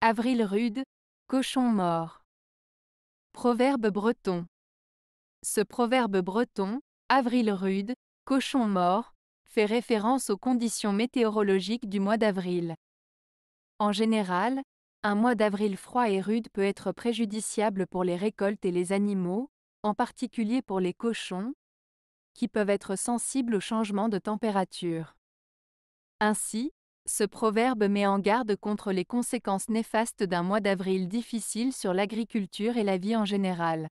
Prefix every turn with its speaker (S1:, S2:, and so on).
S1: Avril rude, cochon mort. Proverbe breton. Ce proverbe breton, avril rude, cochon mort, fait référence aux conditions météorologiques du mois d'avril. En général, un mois d'avril froid et rude peut être préjudiciable pour les récoltes et les animaux, en particulier pour les cochons, qui peuvent être sensibles aux changements de température. Ainsi, ce proverbe met en garde contre les conséquences néfastes d'un mois d'avril difficile sur l'agriculture et la vie en général.